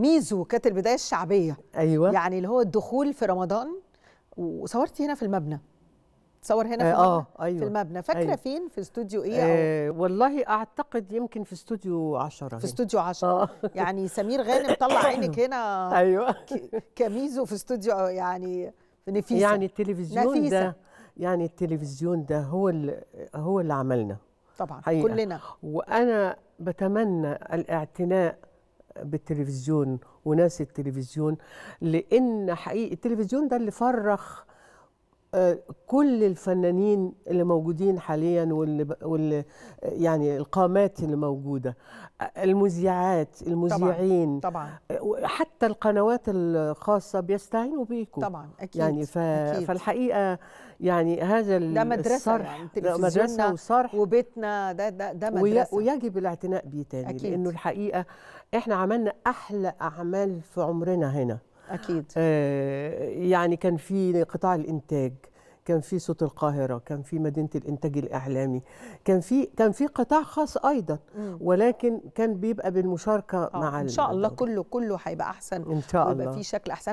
ميزو كانت البدايه الشعبيه ايوه يعني اللي هو الدخول في رمضان وصورتي هنا في المبنى تصور هنا في آه المبنى آه، أيوة. في المبنى فاكره أيوة. فين في استوديو ايه آه أو... والله اعتقد يمكن في استوديو 10 في استوديو 10 آه. يعني سمير غانم طلع عينك هنا ايوه كميزو في استوديو يعني في نفيسه يعني التلفزيون نفيسة. ده يعني التلفزيون ده هو اللي هو اللي عملنا طبعا حقيقة. كلنا وانا بتمنى الاعتناء بالتلفزيون وناس التلفزيون لان حقيقي التلفزيون ده اللي فرخ كل الفنانين اللي موجودين حاليا واللي, واللي يعني القامات اللي موجوده المذيعات المذيعين طبعا, طبعا حتى القنوات الخاصه بيستعينوا بيكم طبعا اكيد يعني ف... أكيد فالحقيقه يعني هذا ده مدرسه الصرح يعني مدرسه وصرح وبيتنا ده ده, ده مدرسه ويجب الاعتناء بيه تاني أكيد. لانه الحقيقه احنا عملنا احلى اعمال في عمرنا هنا اكيد آه، يعني كان في قطاع الانتاج كان في صوت القاهره كان في مدينه الانتاج الاعلامي كان في كان في قطاع خاص ايضا ولكن كان بيبقى بالمشاركه آه، مع ان شاء الله كله كله هيبقى احسن ان شاء الله ويبقى في شكل احسن